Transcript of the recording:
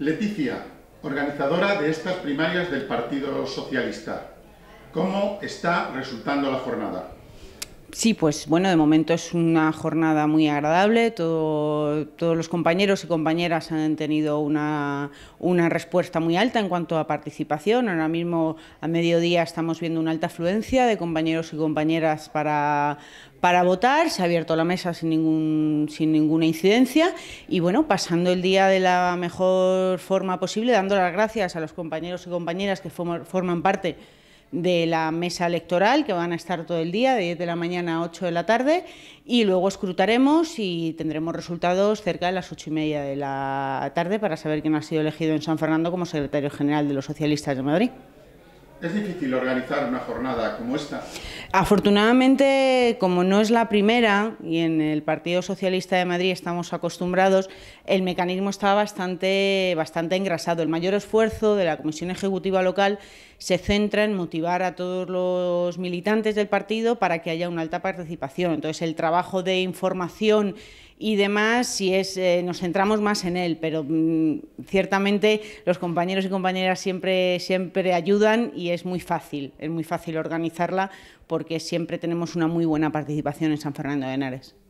Leticia, organizadora de estas primarias del Partido Socialista. ¿Cómo está resultando la jornada? Sí, pues bueno, de momento es una jornada muy agradable. todos los compañeros y compañeras han tenido una, una, respuesta muy alta en cuanto a participación. Ahora mismo a mediodía estamos viendo una alta afluencia de compañeros y compañeras para, votar. Se ha abierto la mesa sin, ningún, sin ninguna incidencia y bueno, pasando el día de la mejor forma posible, dando las gracias a los compañeros y compañeras que forman parte de la mesa electoral, que van a estar todo el día, de 10 de la mañana a 8 de la tarde, y luego escrutaremos y tendremos resultados cerca de las 8 y media de la tarde para saber quién ha sido elegido en San Fernando como secretario general de los socialistas de Madrid. ¿Es difícil organizar una jornada como esta? Afortunadamente, como no es la primera, y en el Partido Socialista de Madrid estamos acostumbrados, el mecanismo está bastante, bastante engrasado. El mayor esfuerzo de la Comisión Ejecutiva Local se centra en motivar a todos los militantes del partido para que haya una alta participación. Entonces, el trabajo de información y demás si es, eh, nos centramos más en él, pero mm, ciertamente los compañeros y compañeras siempre, siempre ayudan y es muy fácil, es muy fácil organizarla porque siempre tenemos una muy buena participación en San Fernando de Henares.